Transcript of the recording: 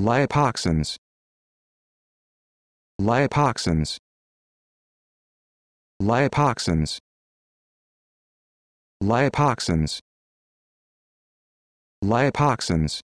lipoxins lipoxins lipoxins lipoxins lipoxins